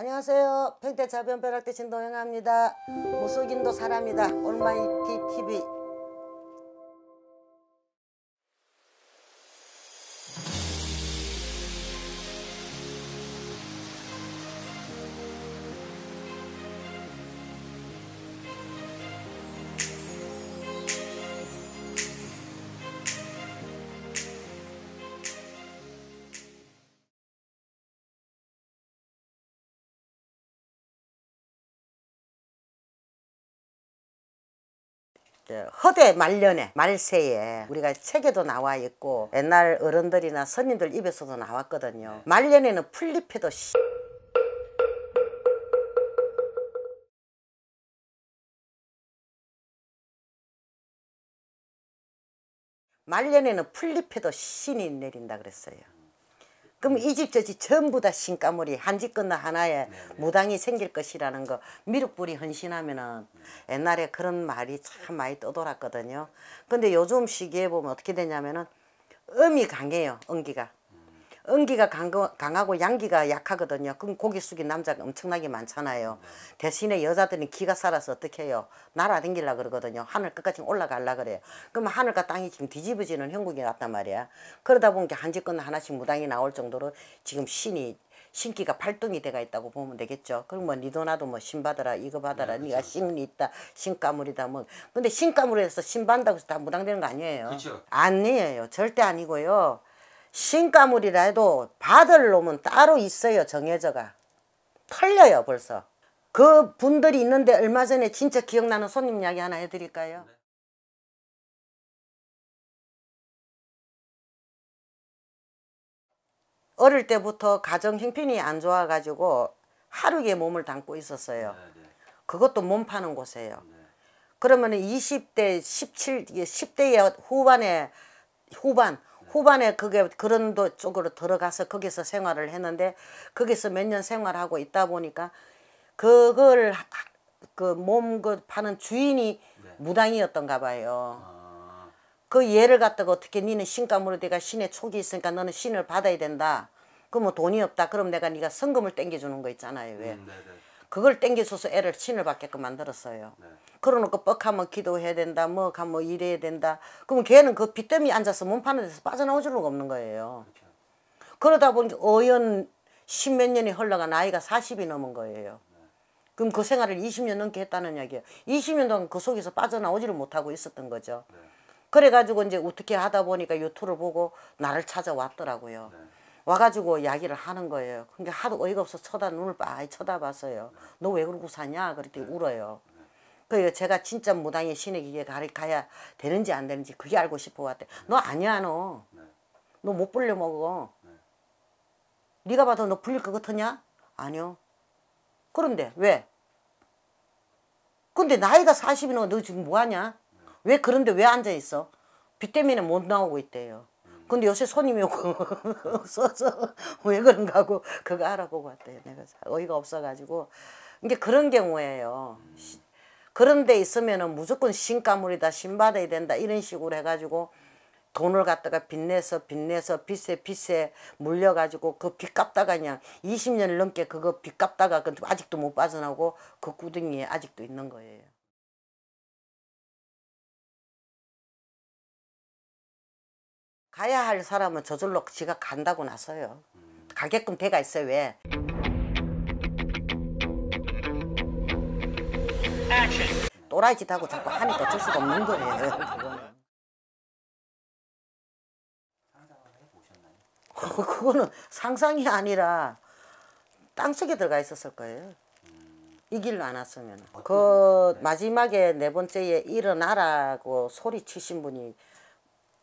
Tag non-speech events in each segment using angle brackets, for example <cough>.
안녕하세요. 평택 자변 벼락대 진동영아입니다. 무속인도 사람이다. 올마이티 TV 허대 말년에 말세에 우리가 책에도 나와 있고 옛날 어른들이나 선인들 입에서도 나왔거든요. 말년에는 풀립해도 씨... 말년에는 풀잎에도 신이 내린다 그랬어요. 그럼 이 집 저 집 전부 다 신가물이 한 집 건너 하나에 네, 네. 무당이 생길 것이라는 거 미륵불이 헌신하면은 옛날에 그런 말이 참 많이 떠돌았거든요. 근데 요즘 시기에 보면 어떻게 되냐면은 음이 강해요. 음기가. 음기가 강하고 거강 양기가 약하거든요. 그럼 고기 숙인 남자가 엄청나게 많잖아요. 대신에 여자들은 기가 살아서 어떻게 해요? 날아댕기려 그러거든요. 하늘 끝까지 올라가려 그래요. 그러면 하늘과 땅이 지금 뒤집어지는 형국이 났단 말이야. 그러다 보니까 한 집 건 하나씩 무당이 나올 정도로 지금 신이 신기가 팔뚝이 돼가 있다고 보면 되겠죠. 그럼 뭐 니도 나도 뭐 신 받아라 이거 받아라 네, 니가 그렇죠. 신이 있다 신가물이다 뭐 근데 신가물에서 신 받는다고 해서 다 무당되는 거 아니에요. 그쵸. 그렇죠. 아니에요. 절대 아니고요. 신가물이라 해도 받을 놈은 따로 있어요 정해져가 털려요 벌써 그 분들이 있는데 얼마 전에 진짜 기억나는 손님 이야기 하나 해드릴까요? 네. 어릴 때부터 가정 형편이 안 좋아가지고 하루에 몸을 담고 있었어요. 네, 네. 그것도 몸 파는 곳이에요. 그러면 20대, 17, 10대 후반에 후반 후반에 그게 그런 쪽으로 들어가서 거기서 생활을 했는데 거기서 몇 년 생활하고 있다 보니까 그걸 그몸그 그 파는 주인이 네. 무당이었던가 봐요. 아. 그 예를 갖다가 어떻게 니는 신가으로 내가 신의 촉이 있으니까 너는 신을 받아야 된다. 그뭐 돈이 없다. 그럼 내가 니가 성금을 땡겨주는 거 있잖아요. 왜? 음, 네, 네, 네. 그걸 땡겨줘서 애를 신을 받게끔 만들었어요. 네. 그러놓고 뻑하면 기도해야 된다, 뭐 가면 일해야 된다. 그러면 걔는 그 빚더미 앉아서 몸 파는 데서 빠져나올 줄은 없는 거예요. 그렇죠. 그러다 보니 어연 십몇 년이 흘러간 나이가 사십이 넘은 거예요. 네. 그럼 그 생활을 이십 년 넘게 했다는 이야기예요. 이십 년 동안 그 속에서 빠져나오지를 못하고 있었던 거죠. 네. 그래가지고 이제 어떻게 하다 보니까 유튜브를 보고 나를 찾아왔더라고요. 네. 와가지고 이야기를 하는 거예요. 그러니까 하도 어이가 없어 쳐다 눈을 빨이 쳐다봤어요. 너 왜 그러고 사냐? 그랬더니 네. 울어요. 네. 그러니 제가 진짜 무당의 신에게 가야 되는지 안 되는지 그게 알고 싶어 왔대. 너 아니야 너. 네. 너못 불려 먹어. 뭐 네가 봐도 너 불릴 것 같으냐? 아니요. 그런데 왜? 근데 나이가 40이면 너 지금 뭐하냐? 왜 그런데 왜 앉아있어? 비 때문에 못 나오고 있대요. 근데 요새 손님이 없어서 <laughs> 왜 그런가 하고 그거 알아보고 왔대요. 내가 어이가 없어가지고 이게 그런 경우예요. 그런 데 있으면은 무조건 신가물이다 신받아야 된다 이런 식으로 해가지고 돈을 갖다가 빚내서 빚내서 빚에 빚에 물려가지고 그 빚 갚다가 그냥 20년 넘게 그거 빚 갚다가 아직도 못 빠져나오고 그꾸둥이에 아직도 있는 거예요. 가야 할 사람은 저절로 지가 간다고 나서요. 가게끔 돼가 있어요. 왜? 또라이 짓하고 자꾸 하니까 어쩔 수가 없는 거예요. <laughs> 그거는. 그거는 상상이 아니라 땅속에 들어가 있었을 거예요. 이 길로 안 왔으면. 어, 그, 그 네. 마지막에 네 번째에 일어나라고 소리치신 분이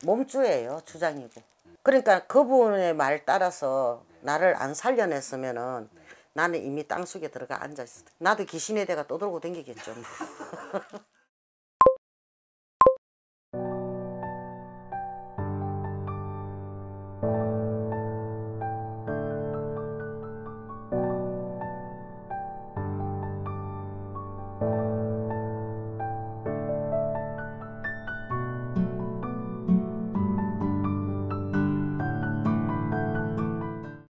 몸주예요 주장이고 그러니까 그분의 말 따라서 나를 안 살려냈으면 은 나는 이미 땅속에 들어가 앉아있어 나도 귀신의 대가 떠돌고 댕기겠죠 <laughs>